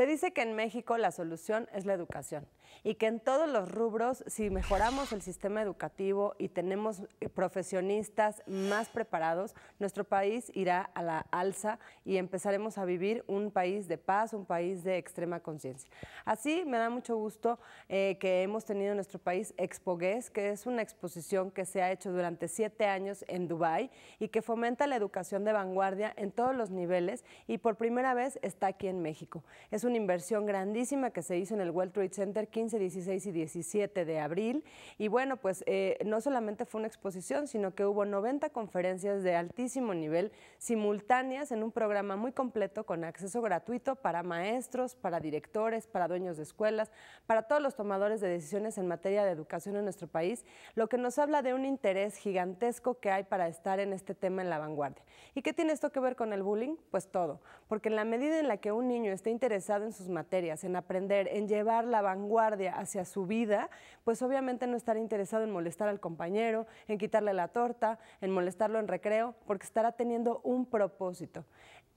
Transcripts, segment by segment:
Se dice que en México la solución es la educación y que en todos los rubros, si mejoramos el sistema educativo y tenemos eh, profesionistas más preparados, nuestro país irá a la alza y empezaremos a vivir un país de paz, un país de extrema conciencia. Así me da mucho gusto eh, que hemos tenido en nuestro país Expogues, que es una exposición que se ha hecho durante siete años en Dubái y que fomenta la educación de vanguardia en todos los niveles y por primera vez está aquí en México. Es una inversión grandísima que se hizo en el World Trade Center 15, 16 y 17 de abril. Y bueno, pues eh, no solamente fue una exposición, sino que hubo 90 conferencias de altísimo nivel simultáneas en un programa muy completo con acceso gratuito para maestros, para directores, para dueños de escuelas, para todos los tomadores de decisiones en materia de educación en nuestro país, lo que nos habla de un interés gigantesco que hay para estar en este tema en la vanguardia. ¿Y qué tiene esto que ver con el bullying? Pues todo, porque en la medida en la que un niño esté interesado en sus materias, en aprender, en llevar la vanguardia, hacia su vida, pues obviamente no estará interesado en molestar al compañero, en quitarle la torta, en molestarlo en recreo, porque estará teniendo un propósito.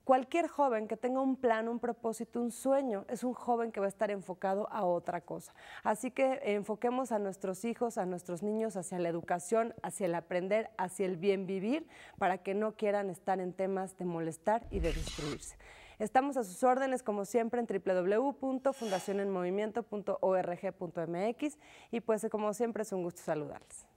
Cualquier joven que tenga un plan, un propósito, un sueño, es un joven que va a estar enfocado a otra cosa. Así que enfoquemos a nuestros hijos, a nuestros niños hacia la educación, hacia el aprender, hacia el bien vivir, para que no quieran estar en temas de molestar y de destruirse. Estamos a sus órdenes, como siempre, en www.fundacionenmovimiento.org.mx y pues como siempre es un gusto saludarles.